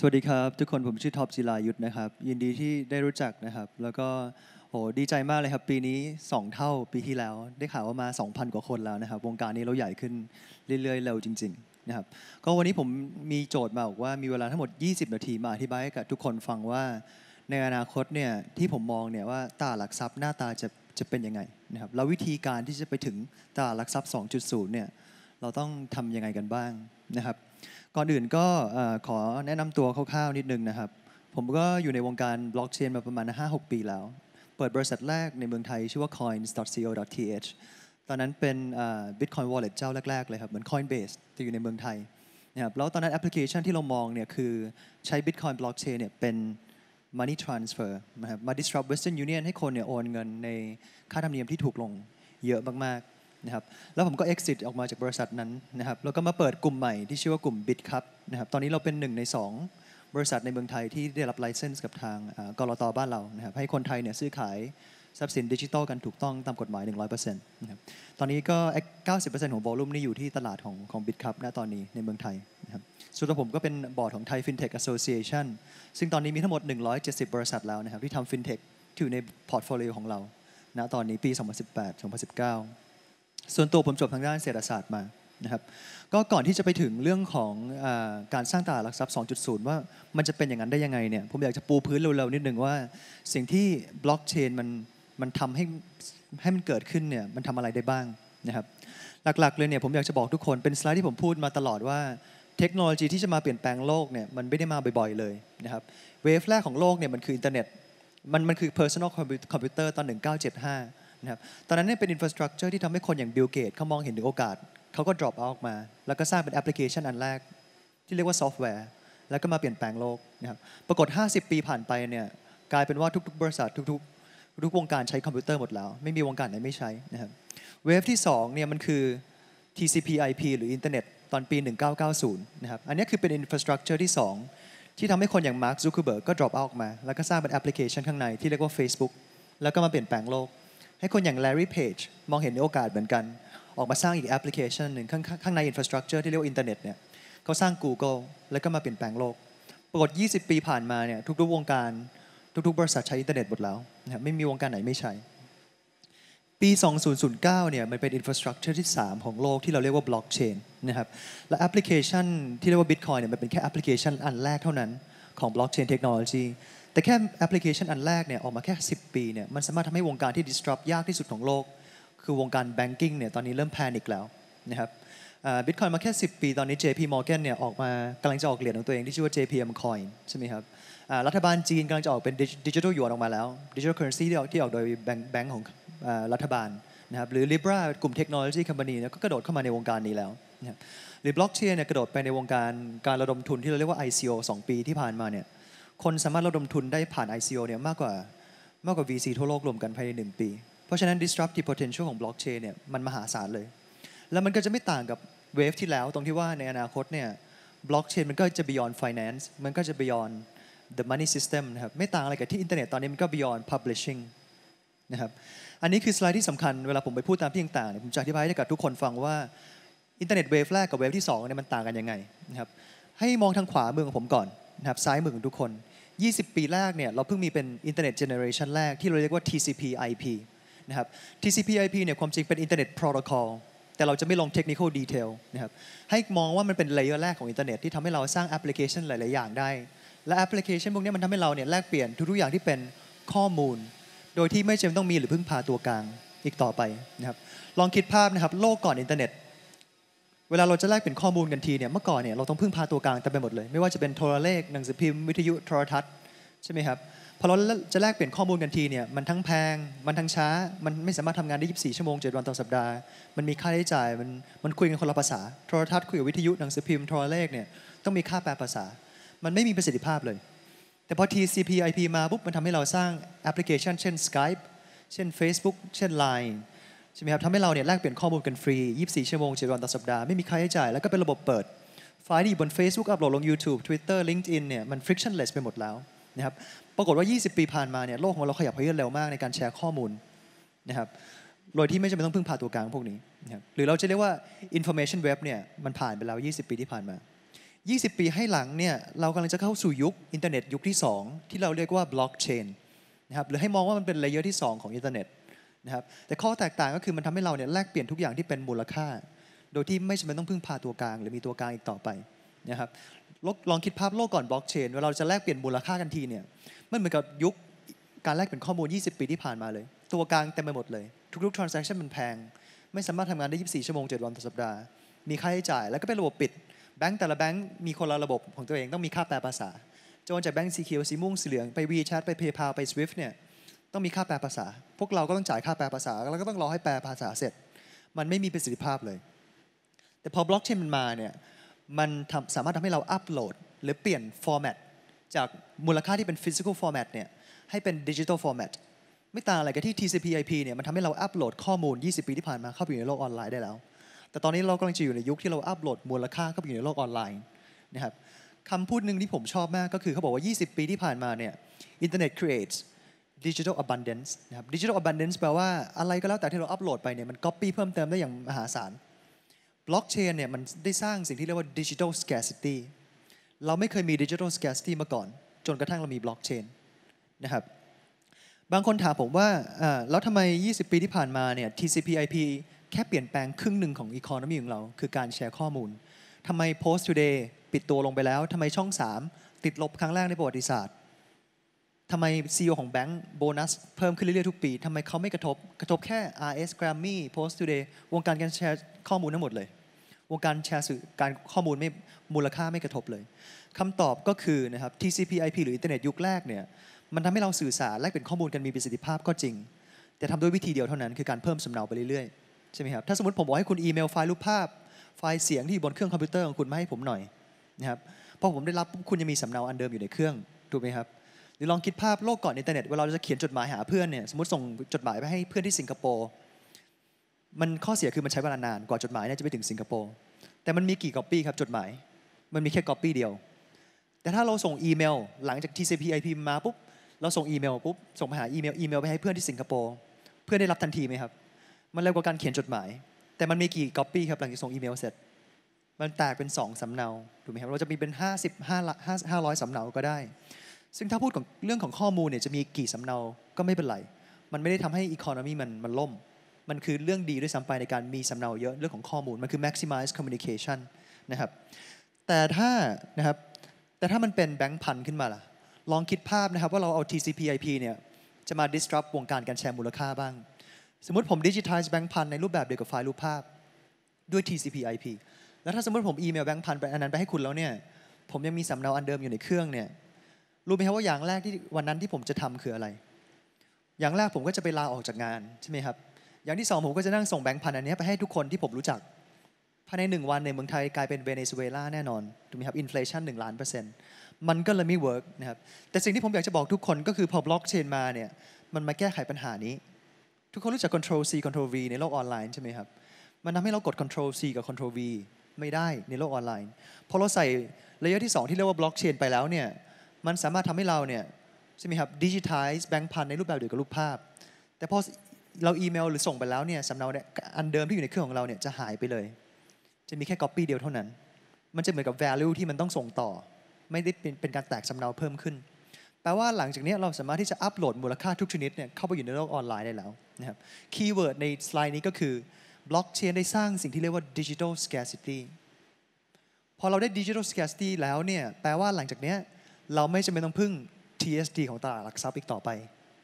สวัสดีครับทุกคนผมชื่อท็อปจิรายุทธนะครับยินดีที่ได้รู้จักนะครับ แล้วก็โหดีใจมากเลยครับ ปีนี้ 2 เท่าปีที่แล้วได้ข่าวว่ามา 2,000 กว่าคนแล้วนะครับ วงการนี้เราใหญ่ขึ้นเรื่อยๆเร็วจริงๆนะครับก็วันนี้ผมมีโจทย์มาบอกว่ามีเวลาทั้งหมด 20 นาทีมาอธิบายให้กับทุกคนฟังว่า ในอนาคตเนี่ยที่ผมมองเนี่ยว่าตาหลักทรัพย์หน้าตาจะจะเป็นยังไงนะครับ แล้ววิธีการที่จะไปถึงตาหลักทรัพย์2.0เนี่ยเราต้องทำยังไงกันบ้างนะครับก่อนอื่นก็ขอแนะนำตัวคร่าวๆนิดนึงนะครับผมก็อยู่ในวงการบล็อกเชนมาประมาณ 5-6 ปีแล้ว เปิดบริษัทแรกในเมืองไทย ชื่อว่า coins.co.th ตอนนั้นเป็น Bitcoin Wallet เจ้าแรกๆเลยครับเหมือน Coinbase แต่อยู่ในเมืองไทยนะครับแล้วตอนนั้นแอปพลิเคชันที่เรามองเนี่ยคือใช้ Bitcoin Blockchain เนี่ยเป็น Money Transfer นะครับมา disrupt Western Union ให้คนเนี่ยโอนเงินในค่าธรรมเนียมที่ถูกลง เยอะมากๆนะครับแล้วผมก็ exit ออกมาจากบริษัทนั้นนะครับ แล้วก็มาเปิดกลุ่มใหม่ที่ชื่อว่ากลุ่ม Bit ค u ันะครับ ตอนนี้เราเป็นหนึ่งใน2 บริษัทในเมืองไทยที่ได้รับไลเซนส์กับทางกรตบ้านเรานะครับให้คนไทยเนี่ยซื้อขายทรัพย์สินดิจิทัลกัน ถูกต้องตามกฎหมาย 100%นะครับตอนนี้ก็ 90%ของวอลลุ่มนี่อยู่ที่ตลาดของของบิตคัพนะตอนนี้ในเมืองไทยนะครับส่วนตัวผมก็เป็นบอร์ดของไทยฟินเทคแอสโซ o c i a t i o n ซึ่งตอนนี้มีทั้งหมด 170 บริษัทแล้วนะครับที่ทำฟินเที่อยู่ในพอร์ตโฟลิโอของเรา ณตอนนี้ปี 2018 2019ส่วนตัวผมจบทางด้านเศรษฐศาสตร์มานะครับก็ก่อนที่จะไปถึงเรื่องของอการสร้างตลาดหลักทรัพย์2.0 ว่ามันจะเป็นอย่างนั้นได้ยังไงเนี่ยผมอยากจะปูพื้นเร็วๆนิดนึงว่าสิ่งที่บล็อกเชนมันมันทำให้ให้มันเกิดขึ้นเนี่ยมันทำอะไรได้บ้างนะครับหลักๆเลยเนี่ยผมอยากจะบอกทุกคนเป็นสไลด์ที่ผมพูดมาตลอดว่า เทคโนโลยีที่จะมาเปลี่ยนแปลงโลกเนี่ยมันไม่ได้มาบ่อยๆเลยนะครับเวฟแรกของโลกเนี่ยมันคืออินเทอร์เน็ตมันมันคือ personal computer ตอน 1975นะครับตอนนั้นเนี่ยเป็นอินฟราสตรักเจอร์ที่ทำให้คนอย่างบิลเกตเขามองเห็นถึงโอกาสเขาก็ drop out ออกมาแล้วก็สร้างเป็นแอปพลิเคชันอันแรก ที่เรียกว่าซอฟต์แวร์แล้วก็มาเปลี่ยนแปลงโลกนะครับ ปรากฏ 50 ปีผ่านไปเนี่ยกลายเป็นว่าทุกๆ บริษัททุกๆ ทุกวงการใช้คอมพิวเตอร์หมดแล้วไม่มีวงการไหนไม่ใช้นะครับ เวฟที่2เนี่ยมันคือ TCP/IP หรืออินเทอร์เน็ตตอนปี 1990นะครับอันนี้คือเป็นอินฟราสตรักเจอร์ที่ 2 ที่ทำให้คนอย่างมาร์คซูเคเบิร์ก ก็ drop out ออกมาแล้วก็สร้างเป็นแอปพลิเคชันข้างใน ที่เรียกว่า Facebook แล้วก็มาเปลี่ยนแปลงโลกให้คนอย่าง Larry Page มองเห็นโอกาสเหมือนกัน ออกมาสร้างอีกแอปพลิเคชันหนึ่งข้างข้างในอินฟราสตรักเจอร์ที่เรียกว่าอินเทอร์เน็ตเนี่ยเขาสร้าง Google แล้วก็มาเปลี่ยนแปลงโลก ปรากฏ 20 ปีผ่านมาเนี่ยทุกๆวงการทุกๆ บริษัทใช้อินเทอร์เน็ตหมดแล้วนะไม่มีวงการไหนไม่ใช้ ปี 2009 เนี่ยมันเป็นอินฟราสตรักเจอร์ที่ 3 ของโลกที่เราเรียกว่าบล็อกเชนนะครับและแอปพลิเคชันที่เรียกว่าบิตคอยเนี่ยมันเป็นแค่แอปพลิเคชันอันแรกเท่านั้นของบล็อกเชนเทคโนโลยีแต่แค่แอปพลิเคชันอันแรกเนี่ยออกมาแค่ 10ปีเนี่ยมันสามารถทำให้วงการที่ disrupt ยากที่สุดของโลก คือวงการแบงกิ้งเนี่ยตอนนี้เริ่มแพนิคแล้วนะครับบิตคอยมาแค่10 ปี ตอนนี้ JP Morgan เนี่ยออกมากำลังจะออกเหรียญของตัวเองที่ชื่อว่า JPM Coin ใช่ไหมครับรัฐบาลจีนกำลังจะออกเป็นดิจิทัลหยวนออกมาแล้วดิจิทัลเคอร์เรนซีที่ออกที่ออกโดยแบงก์ของรัฐบาลนะครับหรือ Libra กลุ่มเทคโนโลยีคอมพานีก็กระโดดเข้ามาในวงการนี้แล้วหรือบล็อกเชนเนี่ยกระโดดไปในวงการการระดมทุนที่เราเรียกว่า ICO 2ปีที่ผ่านมาเนี่ยคนสามารถระดมทุนได้ผ่าน ICO เนี่ยมากกว่ามากกว่า VC ทั่วโลกรวมกันภายใน 1 ปี เพราะฉะนั้น disruptive potential ของ blockchain เนี่ยมันมหาศาลเลย แล้วมันก็จะไม่ต่างกับเวฟที่แล้ว ตรงที่ว่าในอนาคตเนี่ยบล็อกเชนมันก็จะ beyond finance มันก็จะ beyond the money system นะครับ ไม่ต่างอะไรกับที่อินเทอร์เน็ตตอนนี้มันก็ beyond publishing นะครับอันนี้คือสไลด์ที่สำคัญเวลาผมไปพูดตามที่ต่างๆเนี่ยผมจะอธิบายให้กับทุกคนฟังว่าอินเทอร์เน็ตเวฟแรกกับเวฟที่2เนี่ยมันต่างกันยังไงนะครับให้มองทางขวามือของผมก่อนนะครับซ้ายมือของทุกคน20ปีแรกเนี่ยเราเพิ่งมีเป็นอินเทอร์เน็ตเจเนอเรชันแรกที่เราเรียกว่า TCP/IP นะครับ TCP/IP เนี่ยความจริงเป็นอินเทอร์เน็ตโปรโตคอลแต่เราจะไม่ลงเทคนิคอลดีเทลนะครับให้มองว่ามันเป็นเลเยอร์แรกของอินเทอร์เน็ตที่ทำให้เราสร้างแอปพลิเคชันหลาย ๆ อย่างได้ และแอปพลิเคชันพวกนี้มันทำให้เราเนี่ยแลกเปลี่ยนทุกๆอย่างที่เป็นข้อมูล โดยที่ไม่จำเป็นต้องมีหรือพึ่งพาตัวกลางอีกต่อไปนะครับลองคิดภาพนะครับโลกก่อนอินเทอร์เน็ตเวลาเราจะแลกเป็นข้อมูลกันทีเนี่ยเมื่อก่อนเนี่ยเราต้องพึ่งพาตัวกลางแต่ไปหมดเลยไม่ว่าจะเป็นโทรเลขหนังสือพิมพ์วิทยุโทรทัศน์ใช่ไหมครับพอเราจะแลกเปลี่ยนข้อมูลกันทีเนี่ยมันทั้งแพงมันทั้งช้ามันไม่สามารถทำงานได้ 24 ชั่วโมง 7 วันต่อสัปดาห์มันมีค่าใช้จ่ายมันมันคุยกันคนละภาษาโทรทัศน์คุยกับวิทยุหนังสือพิมพ์โทรเลขเนี่ยต้องมีค่าแปลภาษา มันไม่มีประสิทธิภาพเลย แต่พอ TCP/IP มาปุ๊บมันทำให้เราสร้างแอปพลิเคชันเช่น Skype เช่น Facebook เช่น Line ใช่ไหมครับทำให้เราเนี่ยแลกเปลี่ยนข้อมูลกันฟรี 24 ชั่วโมง7วันต่อสัปดาห์ไม่มีค่าใช้จ่ายแล้วก็เป็นระบบเปิดไฟล์ที่อยู่บน Facebook อัพโหลดลง YouTube Twitter LinkedIn เนี่ยมัน frictionless ไปหมดแล้วนะครับปรากฏว่า 20 ปีผ่านมาเนี่ยโลกของเราขยับเพื่อนเร็วมากในการแชร์ข้อมูลนะครับโดยที่ไม่จำเป็นต้องพึ่งพาตัวกลางพวกนี้นะครับหรือเราจะเรียกว่า information web เนี่ยมันผ่านไปแล้ว 20 ปีที่ผ่านมา 20 ปีให้หลังเนี่ยเรากำลังจะเข้าสู่ยุคอินเทอร์เน็ตยุคที่2 ที่เราเรียกว่าบล็อกเชนนะครับหรือให้มองว่ามันเป็นเลเยอร์ที่2ของอินเทอร์เน็ตนะครับแต่ข้อแตกต่างก็คือมันทำให้เราเนี่ยแลกเปลี่ยนทุกอย่างที่เป็นมูลค่า โดยที่ไม่จำเป็นต้องพึ่งพาตัวกลางหรือมีตัวกลางอีกต่อไปนะครับลองคิดภาพโลกก่อนบล็อกเชนเวลาเราจะแลกเปลี่ยนมูลค่ากันทีเนี่ยมันเหมือนกับยุคการแลกเปลี่ยนข้อมูล 20 ปีที่ผ่านมาเลย ตัวกลางเต็มไปหมดเลย ทุกๆทรานซัคชั o นมันแพงไม่สามารถทำงานได้ 24ชั่วโมง7วันต่อสัปดาห์มีค่าใช้จ่ายแล้วก็เป็นระบบปิดแบงก์แต่ละแบงก์มีคนละระบบของตัวเองต้องมีค่าแปลภาษาจนจากแบงก์สีเขียวสีม่วงสีเหลืองไปวีแชทไปเพย์พาไปสวิฟ์เนี่ยต้องมีค่าแปลภาษา พวกเราก็ต้องจ่ายค่าแปลภาษา แล้วก็ต้องรอให้แปลภาษาเสร็จ มันไม่มีประสิทธิภาพเลย แต่พอบล็อกเชนมันมาเนี่ย มันสามารถทำให้เราอัปโหลด หรือเปลี่ยนฟอร์แมตจากมูลค่าที่เป็นฟิสิกอลฟอร์แมตเนี่ยให้เป็นดิจิทัลฟอร์แมต ไม่ต่างอะไรกับที่ TCP/IP เนี่ยมันทำให้เราอัปโหลดข้อมูล 20 ปีที่ผ่านมา เข้าไปอยู่ในโลกออนไลน์ได้แล้ว แต่ตอนนี้เรากำลังจะอยู่ในยุคที่เราอัปโหลดมูลค่าเข้าไปอยู่ในโลกออนไลน์นะครับคำพูดหนึ่งที่ผมชอบมากก็คือเขาบอกว่า 20 ปีที่ผ่านมาเนี่ยทอร์เน็ต creates ดิจิทัลอบันเดนส์นะครับดิจิทัลอบันเดนส์แปลว่าอะไรก็แล้วแต่ที่เราอัปโหลดไปเนี่ยมันก๊อปปี้เพิ่มเติมได้อย่างมหาศาลบล็อกเชนเนี่ยมันได้สร้างสิ่งที่เรียกว่าดิจิทัลสแคร์ซิตี้เราไม่เคยมีดิจิทัลสแคร์ซิตี้มาก่อนจนกระทั่งเรามีบล็อกเชนนะครับบางคนถามผมว่าแล้วทำไม 20 ปีที่ผ่านมาเนี่ย TCP/IP แค่เปลี่ยนแปลงครึ่งหนึ่งของอีคอนมีของเราคือการแชร์ข้อมูลทำไม Post Today ปิดตัวลงไปแล้วทำไมช่อง3 ติดลบครั้งแรกในประวัติศาสตร์ทำไม CEO ของแบงก์โบนัสเพิ่มขึ้นเรื่อยๆทุกปีทำไมเขาไม่กระทบกระทบแค่ RS Grammy Post Today วงการการแชร์ข้อมูลทั้งหมดเลยวงการแชร์สื่อการข้อมูลไม่มูลค่าไม่กระทบเลยคำตอบก็คือนะครับ TCP/IP หรืออินเทอร์เน็ตยุคแรกเนี่ยมันทำให้เราสื่อสารแลกเป็นข้อมูลกันมีประสิทธิภาพก็จริง แต่ทำด้วยวิธีเดียวเท่านั้นคือการเพิ่มสำเนาไปเรื่อยๆใช่ไหมครับถ้าสมมติผมบอกให้คุณอีเมลไฟล์รูปภาพไฟล์เสียงที่อยู่บนเครื่องคอมพิวเตอร์ของคุณมาให้ผมหน่อยนะครับพอผมได้รับคุณยังมีสำเนาอันเดิมอยู่ในเครื่องถูกไหมครับหรือลองคิดภาพโลกก่อนอินเทอร์เน็ตเวลาเราจะเขียนจดหมายหาเพื่อนเนี่ยสมมติส่งจดหมายไปให้เพื่อนที่สิงคโปร์มันข้อเสียคือมันใช้เวลานานกว่าจดหมายเนี่ยจะไปถึงสิงคโปร์แต่มันมีกี่ก๊อปปี้ครับจดหมาย มันมีแค่ก๊อปปี้เดียวแต่ถ้าเราส่งอีเมล หลังจาก TCP/IP มาปุ๊บเราส่งอีเมลปุ๊บส่งไปหาอีเมลอีเมลไปให้เพื่อนที่สิงคโปร์เพื่อนได้รับทันทีไหมครับ มันเร็วกว่าการเขียนจดหมาย แต่มันมีกี่ก๊อปปี้ครับหลังจากส่งอีเมลเสร็จมันแตกเป็น2สำเนาถูกไหมครับเราจะมีเป็น50 500สำเนาก็ได้ซึ่งถ้าพูดของเรื่องของข้อมูลเนี่ยจะมีกี่สำเนาก็ไม่เป็นไร มันไม่ได้ทำให้อีโคโนมีมันมันล่ม มันคือเรื่องดีด้วยซ้ำไปในการมีสำเนาเยอะเรื่องของข้อมูลมันคือ maximize communication นะครับ แต่ถ้านะครับแต่ถ้ามันเป็นแบงค์พันขึ้นมาล่ะ ลองคิดภาพนะครับว่าเราเอา TCP/IP เนี่ยจะมา disrupt วงการการแชร์มูลค่าบ้าง สมมติผม digitize แบงค์พันในรูปแบบเดียวกับไฟล์รูปภาพด้วย TCP/IP แล้วถ้าสมมติผมอีเมลแบงค์พันไปอันนั้นไปให้คุณแล้วเนี่ย ผมยังมีสำเนาอันเดิมอยู่ในเครื่องเนี่ยรู้ไหมครับว่าอย่างแรกที่วันนั้นที่ผมจะทำคืออะไร อย่างแรกผมก็จะไปลาออกจากงานใช่ไหมครับ อย่างที่สองผมก็จะนั่งส่งแบงค์พันอันนี้ไปให้ทุกคนที่ผมรู้จัก ภายในหนึ่งวันในเมืองไทยกลายเป็นเวเนซุเอลาแน่นอนถูกไหมครับอินฟลชันหนึ่งล้านเปอร์เซ็นต์มันก็เลยไม่เวิร์กนะครับ แต่สิ่งที่ผมอยากจะบอกทุกคนก็คือพอบล็อกเชนมาเนี่ย มันมาแก้ไขปัญหานี้ ทุกคนรู้จัก Control C Control V ในโลกออนไลน์ใช่ไหมครับ มันทำให้เรากด Control C กับ Control V ไม่ได้ในโลกออนไลน์พอเราใส่เลเยอร์ที่ 2ที่เรียกว่าบล็อกเชนไปแล้วเนี่ยมันสามารถทำให้เราเนี่ยใช่ไหมครับดิจิทัลแบงค์พันในรูปแบบเดียวกับรูปภาพแต่พอเราอีเมลหรือส่งไปแล้วเนี่ยสำเนาเนี่ยอันเดิมที่อยู่ในเครื่องของเราเนี่ยจะหายไปเลย จะมีแค่ก๊อปปี้เดียวเท่านั้น มันจะเหมือนกับ value ที่มันต้องส่งต่อ ไม่ได้เป็นเป็นการแตกสำเนาเพิ่มขึ้น แปลว่าหลังจากนี้เราสามารถที่จะอัปโหลดมูลค่าทุกชนิดเนี่ยเข้าไปอยู่ในโลกออนไลน์ได้แล้วนะครับคีย์เวิร์ดในสไลด์นี้ก็คือบล็อกเชนได้สร้างสิ่งที่เรียกว่า d ิ g i t a l s c a ซิตี้พอเราได้ดิจิท a l s c a ซิตี้แล้วเนี่ยแปลว่าหลังจากนี้เราไม่จำเป็นต้องพึ่ง TSD ของตลาดหลักทรัพย์อีกต่อไป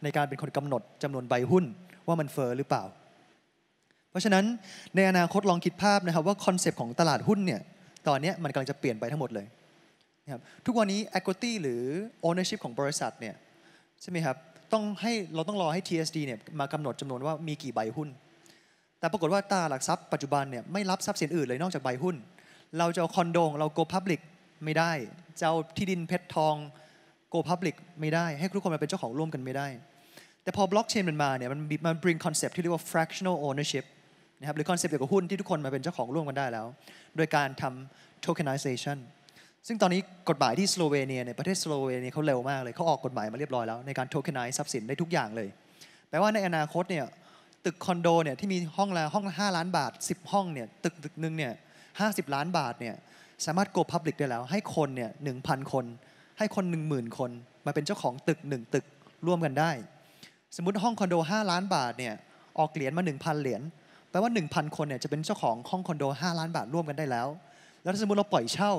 ในการเป็นคนกำหนดจำนวนใบหุ้นว่ามันเฟอ้อหรือเปล่า เพราะฉะนั้นในอนาคตลองคิดภาพนะครับว่าคอนเซปต์ของตลาดหุ้นเนี่ยตอนนี้มันกำลังจะเปลี่ยนไปทั้งหมดเลยนะครับทุกวันนี้ equity หรือ ownership ของบริษัทเนี่ยใช่ไหมครับต้องให้เราต้องรอให้ TSD เนี่ยมากำหนดจำนวนว่ามีกี่ใบหุ้นแต่ปรากฏว่าตลาดหลักทรัพย์ปัจจุบันเนี่ยไม่รับทรัพย์สินอื่นเลยนอกจากใบหุ้น เราจะเอาคอนโดงเราโกพับลิกไม่ได้เจ้าที่ดินเพชรทองโกพับลิกไม่ได้ให้ทุกคนมาเป็นเจ้าของร่วมกันไม่ได้แต่พอบล็อกเชนมันมาเนี่ยมันมันบริงคอนเซปที่เรียกว่า fractional ownership นะครับหรือคอนเซปต์เกี่ยวกับหุ้นที่ทุกคนมาเป็นเจ้าของร่วมกันได้แล้ว โดยการทำ tokenization ซึ่งตอนนี้กฎหมายที่สโลเวเนียในประเทศสโลเวเนียเขาเร็วมาก เลยเขาออกกฎหมายมาเรียบร้อยแล้วในการ tokenize ทรัพย์สินได้ทุกอย่างเลยแปลว่าในอนาคตเนี่ยตึกคอนโดเนี่ยที่มีห้องละห้องละห้าล้านบาท 10 ห้องเนี่ยตึกตึกหนึ่งเนี่ยห้าสิบล้านบาทเนี่ยสามารถ go public ได้แล้วให้คนเนี่ยหนึ่งพันคน ให้คนหนึ่งหมื่นคนมาเป็นเจ้าของตึกหนึ่งตึกร่วมกันได้สมมติห้องคอนโด5ล้านบาทเนี่ยออกเหรียญมา1,000เหรียญแปลว่า 1,000 คนเนี่ยจะเป็นเจ้าของห้องคอนโด5ล้านบาทร่วมกันได้แล้วแล้วสมมติเราปล่อยเช่า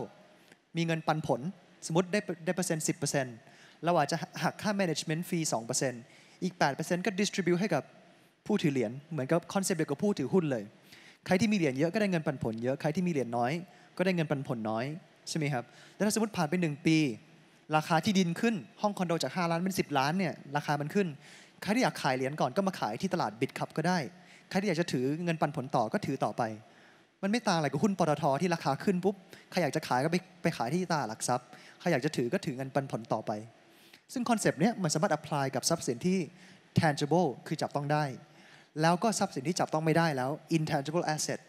มีเงินปันผลสมมติได้ได้เปอร์เซ็นต์สิบเปอร์เซ็นต์เราอาจจะหักค่า management fee ปอร์์เซ็นตอีก 8%ก็ distribute ให้กับผู้ถือเหรียญเหมือนกับคอนเซปต์เดียวกับผู้ถือหุ้นเลยใครที่มีเหรียญเยอะก็ได้เงินปันผลเยอะใครที่มีเหรียญน้อยก็ได้เงินปันผลน้อยใช่ไหมครับแต่ถ้าสมมติผ่านไป1ปีราคาที่ดินขึ้นห้องคอนโดจาก5ล้านเป็น 10 ล้านเนี่ยราคามันขึ้นใครที่อยากขายเหรียญก่อนก็มาขายที่ตลาดบิตคับก็ได้ใครที่อยากจะถือเงินปันผลต่อก็ถือต่อไป มันไม่ต่างอะไรกับหุ้นปตทที่ราคาขึ้นปุ๊บใครอยากจะขายก็ไปไปขายที่ตลาดหลักทรัพย์ใครอยากจะถือก็ถือเงินปันผลต่อไป ซึ่งคอนเซปต์เนี้ยมันสามารถ apply กับทรัพย์สินที่ tangible คือจับต้องได้ แล้วก็ทรัพย์สินที่จับต้องไม่ได้แล้ว intangible asset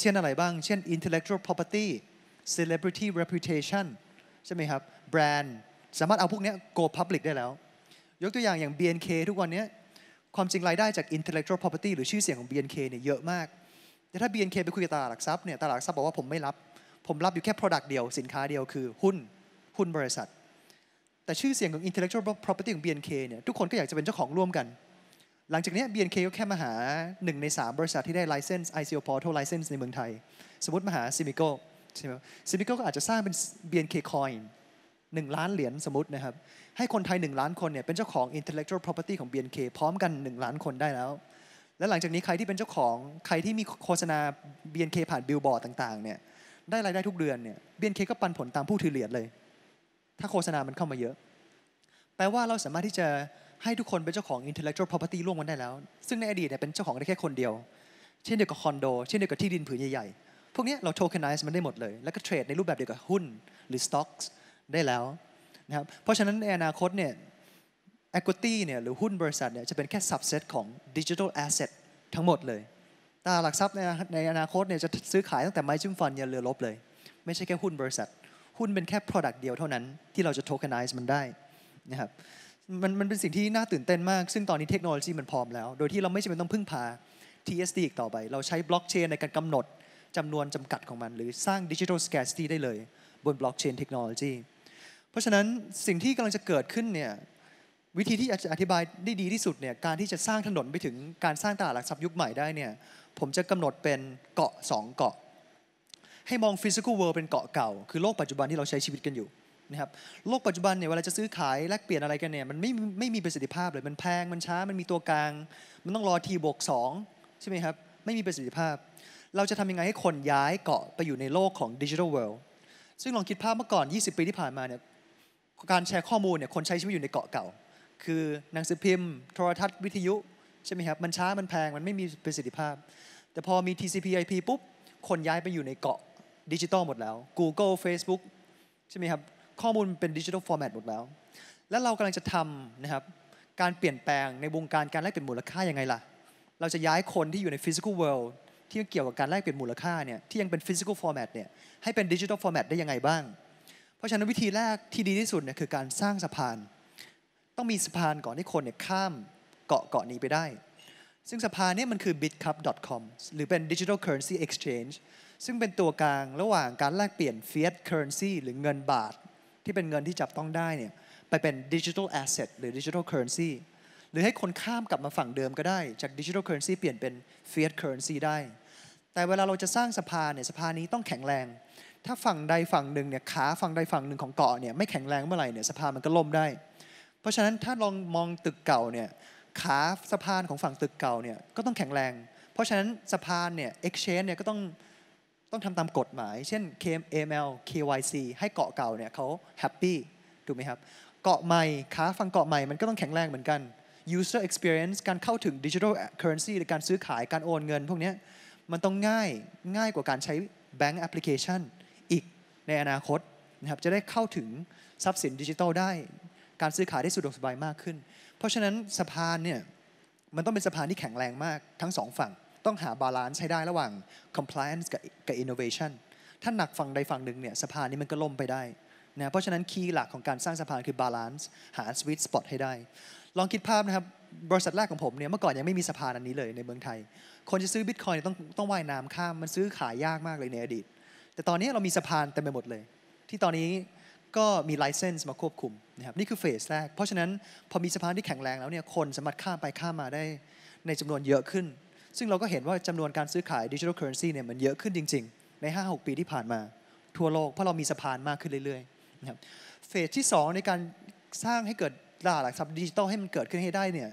เช่นอะไรบ้าง เช่น intellectual property celebrity reputation ใช่ไหมครับ brand สามารถเอาพวกนี้ go public ได้แล้ว ยกตัวอย่างอย่าง BNK ทุกวันนี้ความจริงรายได้จาก intellectual property หรือชื่อเสียงของ BNK เนี่ยเยอะมาก แต่ถ้า BNK ไปคุยกับตลาดหลักทรัพย์เนี่ย ตลาดหลักทรัพย์บอกว่าผมไม่รับ ผมรับอยู่แค่ product เดียวสินค้าเดียวคือหุ้นหุ้นบริษัท แต่ชื่อเสียงของ intellectual property ของ BNK เนี่ยทุกคนก็อยากจะเป็นเจ้าของร่วมกันหลังจากนี้ BNK ก็แค่มาหา1ใน3บริษัทที่ได้ไลเซนส์ ICO Portal License ในเมืองไทย สมมติมาหาซิมิโก้ใช่ไหมซิมิโก้ก็อาจจะสร้างเป็น BNK Coin 1ล้านเหรียญสมมตินะครับให้คนไทย1ล้านคนเนี่ยเป็นเจ้าของ intellectual property ของ BNK พร้อมกัน1ล้านคนได้แล้วและหลังจากนี้ใครที่เป็นเจ้าของใครที่มีโฆษณา BNK ผ่านบิลบอร์ดต่าง ๆเนี่ยได้รายได้ทุกเดือนเนี่ย BNK ก็ปันผลตามผู้ถือเหรียญเลย ถ้าโฆษณามันเข้ามาเยอะ แปลว่าเราสามารถที่จะให้ทุกคนเป็นเจ้าของ intellectual property ร่วมกันได้แล้วซึ่งในอดีตเนี่ยเป็นเจ้าของได้แค่คนเดียว เช่นเดียวกับคอนโดเช่นเดียวกับที่ดินผืนใหญ่ๆพวกนี้เรา tokenize มันได้หมดเลย แล้วก็เทรดในรูปแบบเดียวกับหุ้นหรือ stocks ได้แล้วนะครับเพราะฉะนั้นในอนาคตเนี่ย equity เนี่ยหรือหุ้นบริษัทเนี่ยจะเป็นแค่ subset ของ digital asset ทั้งหมดเลยตาหลักทรัพย์ในอนาคตเนี่ยจะซื้อขายตั้งแต่ไม้จิ้มฟันยันเรือลบเลยไม่ใช่แค่หุ้นบริษัท หุ้นเป็นแค่ product เดียวเท่านั้นที่เราจะ tokenize มันได้นะครับมันมันเป็นสิ่งที่น่าตื่นเต้นมากซึ่งตอนนี้เทคโนโลยีมันพร้อมแล้ว โดยที่เราไม่จำเป็นต้องพึ่งพา TSD อีกต่อไปเราใช้บล็อกเชนในการกำหนดจำนวนจำกัดของมันหรือสร้างดิจิทัลสแกสตี้ได้เลยบนบล็อกเชนเทคโนโลยีเพราะฉะนั้นสิ่งที่กำลังจะเกิดขึ้นเนี่ยวิธีที่จะอธิบายได้ดีที่สุดเนี่ยการที่จะสร้างถนนไปถึงการสร้างตลาดหลักทรัพย์ยุคใหม่ได้เนี่ยผมจะกำหนดเป็นเกาะ 2 เกาะ ให้มองฟิสิกส์เวิด์เป็นเกาะเก่า คือโลกปัจจุบันที่เราใช้ชีวิตกันอยู่นะครับโลกปัจจุบันเนี่ยเวลาจะซื้อขายแลกเปลี่ยนอะไรกันเนี่ย มันไม่ไม่มีประสิทธิภาพเลย มันแพง มันช้ามันมีตัวกลาง มันต้องรอทีบวกสองใช่ไหมครับ ไม่มีประสิทธิภาพ เราจะทำยังไงให้คนย้ายเกาะไปอยู่ในโลกของดิจิทัลเวิลด์ซึ่งลองคิดภาพเมื่อก่อน 20 ปีที่ผ่านมาเนี่ย การแชร์ข้อมูลเนี่ย คนใช้ชีวิตอยู่ในเกาะเก่า คือหนังสือพิมพ์โทรทัศน์วิทยุใช่ไหมครับมันช้ามันแพงมันไม่มีประสิทธิภาพแต่พอมี TCP/IP ปุ๊บคนย้ายไปอยู่ในเกาะดิจิตอลหมดแล้ว Google Facebook ใช่ไหมครับข้อมูลเป็นดิจิทัลฟอร์แมตหมดแล้ว แล้วเรากำลังจะทำนะครับการเปลี่ยนแปลงในวงการการแลกเปลี่ยนมูลค่ายังไงล่ะ เราจะย้ายคนที่อยู่ในฟิสิกอลเวิลด์ที่เกี่ยวกับการแลกเปลี่ยนมูลค่าเนี่ยที่ยังเป็นฟิสิกอลฟอร์แมตเนี่ยให้เป็นดิจิทัลฟอร์แมตได้ยังไงบ้าง เพราะฉะนั้นวิธีแรกที่ดีที่สุดเนี่ยคือการสร้างสะพาน ต้องมีสะพานก่อนที่คนเนี่ยข้ามเกาะเกาะนี้ไปได้ ซึ่งสะพานเนี่ยมันคือ bitcup.com หรือเป็น digital currency exchange ซึ่งเป็นตัวกลางระหว่างการแลกเปลี่ยน fiat currency หรือเงินบาทที่เป็นเงินที่จับต้องได้เนี่ยไปเป็นดิจิทัลแอสเซทหรือดิจิทัลเคอร์เรนซีหรือให้คนข้ามกลับมาฝั่งเดิมก็ได้ จากดิจิทัลเคอร์เรนซีเปลี่ยนเป็นเฟียสเคอร์เรนซีได้ แต่เวลาเราจะสร้างสภาเนี่ยสภานี้ต้องแข็งแรง ถ้าฝั่งใดฝั่งหนึ่งเนี่ยขาฝั่งใดฝั่งหนึ่งของเกาะเนี่ยไม่แข็งแรงเมื่อไหร่เนี่ยสภามันก็ล่มได้ เพราะฉะนั้นถ้าลองมองตึกเก่าเนี่ยขาสะพานของฝั่งตึกเก่าเนี่ยก็ต้องแข็งแรง เพราะฉะนั้นสะพานเนี่ยเอ็กชแนนเนี่ยก็ต้องต้องทำตามกฎหมาย เช่น KML KYC ให้เกาะเก่าเนี่ยเขาแฮปปี้ถูกไหมครับ เกาะใหม่ค้าฟังเกาะใหม่มันก็ต้องแข็งแรงเหมือนกัน user experience การเข้าถึง digital currency หรือการซื้อขายการโอนเงิน พวกนี้มันต้องง่ายง่ายกว่าการใช้ bank application อีกในอนาคตนะครับจะได้เข้าถึงทรัพย์สินดิจิทัลได้การซื้อขายได้สะดวกสบายมากขึ้น เพราะฉะนั้นสะพานเนี่ยมันต้องเป็นสะพานที่แข็งแรงมากทั้งสองฝั่งต้องหาบาลานซ์ให้ได้ระหว่าง compliance กับกับ innovation ถ้าหนักฝั่งใดฝั่งหนึ่งเนี่ยสภานี้มันก็ล่มไปได้นะเพราะฉะนั้นคีย์หลักของการสร้างสะพานคือบาลานซ์หาสวิตสปอตให้ได้ ลองคิดภาพนะครับบริษัทแรกของผมเนี่ยเมื่อก่อนยังไม่มีสะพานอันนี้เลยในเมืองไทย คนจะซื้อบิตคอยต้องต้องว่ายน้ำข้าม มันซื้อขายยากมากเลยในอดีต แต่ตอนนี้เรามีสะพานเต็มไปหมดเลย ที่ตอนนี้ก็มีไลเซนส์มาควบคุมนะครับนี่คือเฟสแรก เพราะฉะนั้นพอมีสะพานที่แข็งแรงแล้วเนี่ยคนสามารถข้ามไปข้ามมาได้ ในจำนวนเยอะขึ้นซึ่งเราก็เห็นว่าจำนวนการซื้อขายดิจิทัลเคอเรนซีเนี่ยมันเยอะขึ้นจริงๆใน 5-6 ปีที่ผ่านมา ทั่วโลกเพราะเรามีสะพานมากขึ้นเรื่อยๆนะครับเฟสที่2 ในการสร้างให้เกิดตลาดหลักทรัพย์ดิจิทัลให้มันเกิดขึ้นให้ได้เนี่ย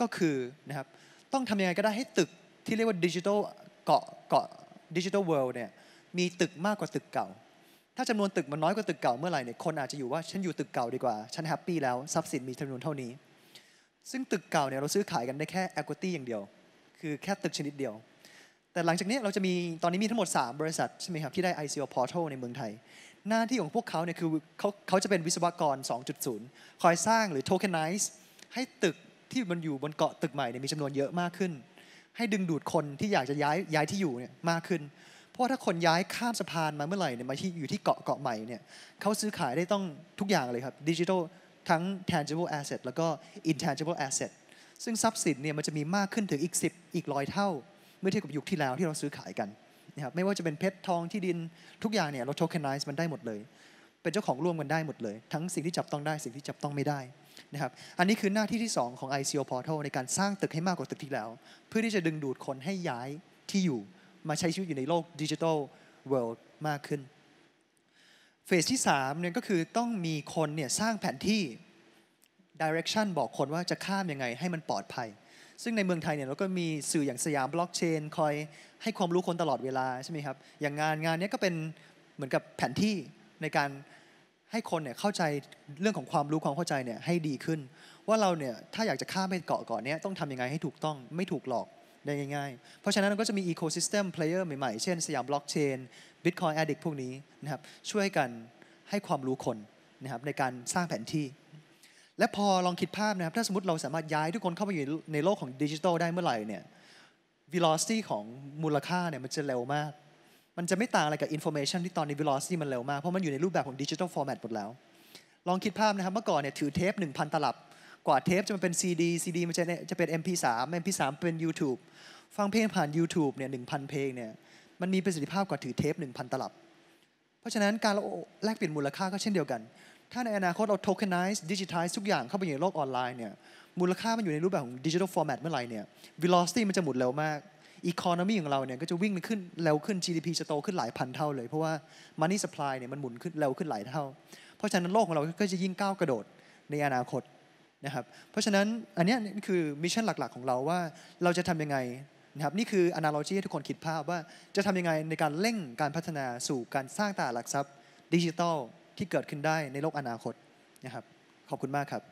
ก็คือนะครับต้องทำยังไงก็ได้ให้ตึกที่เรียกว่าดิจิทัลเกาะเกาะดิจิทัลเวิลด์เนี่ยมีตึกมากกว่าตึกเก่า ถ้าจำนวนตึกมันน้อยกว่าตึกเก่าเมื่อไหร่เนี่ยคนอาจจะอยู่ว่าฉันอยู่ตึกเก่าดีกว่าฉันแฮปปี้แล้วทรัพย์สินมีจำนวนเท่านี้ซึ่งตึกเก่าเนี่ยเราซื้อขายกันได้แค่ equity อย่างเดียวคือแค่ตึกชนิดเดียว แต่หลังจากนี้เราจะมีตอนนี้มีทั้งหมด 3 บริษัทใช่ไหมครับที่ได้ ICO Portal ในเมืองไทย หน้าที่ของพวกเขาเนี่ยคือเขาเขาจะเป็นวิศวกร 2.0 คอยสร้างหรือ tokenize ให้ตึกที่มันอยู่บนเกาะตึกใหม่เนี่ยมีจำนวนเยอะมากขึ้น ให้ดึงดูดคนที่อยากจะย้ายย้ายที่อยู่เนี่ยมากขึ้น เพราะถ้าคนย้ายข้ามสะพานมาเมื่อไหร่เนี่ยมาที่อยู่ที่เกาะเกาะใหม่เนี่ยเขาซื้อขายได้ต้องทุกอย่างเลยครับดิจิทัลทั้ง tangible asset แล้วก็ intangible asset ซึ่งทรัพย์สินเนี่ยมันจะมีมากขึ้นถึงอีก10อีกร้อยเท่า เมื่อเทียบกับยุคที่แล้วที่เราซื้อขายกันนะครับไม่ว่าจะเป็นเพชรทองที่ดินทุกอย่างเนี่ยเราโทเคนไนซ์มันได้หมดเลย เป็นเจ้าของร่วมกันได้หมดเลย ทั้งสิ่งที่จับต้องได้สิ่งที่จับต้องไม่ได้นะครับอันนี้คือหน้าที่ที่2ของ ICO Portal ในการสร้างตึกให้มากกว่าตึกที่แล้ว เพื่อที่จะดึงดูดคนให้ย้ายที่อยู่มาใช้ชีวิตอยู่ในโลกดิจิทัลเวิลด์มากขึ้นเฟสที่3เนี่ยก็คือต้องมีคนเนี่ยสร้างแผนที่ direction บอกคนว่าจะข้ามยังไงให้มันปลอดภัยซึ่งในเมืองไทยเนี่ยเราก็มีสื่ออย่างสยามบล็อกเชนคอยให้ความรู้คนตลอดเวลาใช่ไหมครับอย่างงานงานนี้ก็เป็นเหมือนกับแผนที่ในการให้คนเนี่ยเข้าใจเรื่องของความรู้ความเข้าใจเนี่ยให้ดีขึ้น ว่าเราเนี่ยถ้าอยากจะข้ามไปเกาะก่อนเนี้ยต้องทำยังไงให้ถูกต้องไม่ถูกหลอกได้ง่ายๆเพราะฉะนั้นก็จะมีอีโคซิสเต็มเพลเยอร์ใหม่ๆ เช่น สยามบล็อกเชนบิตคอยแอดดิกพวกนี้นะครับช่วยกันให้ความรู้คนนะครับในการสร้างแผนที่และพอลองคิดภาพนะครับถ้าสมมติเราสามารถย้ายทุกคนเข้าไปอยู่ในโลกของดิจิทัลได้เมื่อไหร่เนี่ย velocity ของมูลค่าเนี่ยมันจะเร็วมาก มันจะไม่ต่างอะไรกับ information ที่ตอนนี้ velocity มันเร็วมากเพราะมันอยู่ในรูปแบบของดิจิทัลฟอร์แมตหมดแล้ว ลองคิดภาพนะครับเมื่อก่อนเนี่ยถือเทป 1,000 ตลับ กว่าเทปจะมาเป็น CD CD มันจะจะเป็น MP3 MP3 เป็น YouTube ฟังเพลงผ่าน YouTube เนี่ย1,000 เพลงเนี่ยมันมีประสิทธิภาพกว่าถือเทป1,000ตลับเพราะฉะนั้นการแลกเปลี่ยนมูลค่าก็เช่นเดียวกันถ้าในอนาคตเรา tokenize digitize ทุกอย่างเข้าไปอยู่ในโลกออนไลน์เนี่ยมูลค่ามันอยู่ในรูปแบบของ digital format เมื่อไหร่เนี่ย velocity มันจะหมุนเร็วมาก economy ของเราเนี่ยก็จะวิ่งขึ้นเร็วขึ้น GDP จะโตขึ้นหลายพันเท่าเลยเพราะว่า money supply เนี่ยมันหมุนขึ้นเร็วขึ้นหลายเท่า เพราะฉะนั้นโลกของเราก็จะยิ่งก้าวกระโดดในอนาคตนะครับเพราะฉะนั้นอันนี้คือมิชชั่นหลักๆของเราว่าเราจะทำยังไงนะครับนี่คืออนาลลจีให้ทุกคนคิดภาพว่าจะทำยังไงในการเร่งการพัฒนาสู่การสร้างตลาดหลักทรัพย์ดิจิทัลที่เกิดขึ้นได้ในโลกอนาคตนะครับขอบคุณมากครับ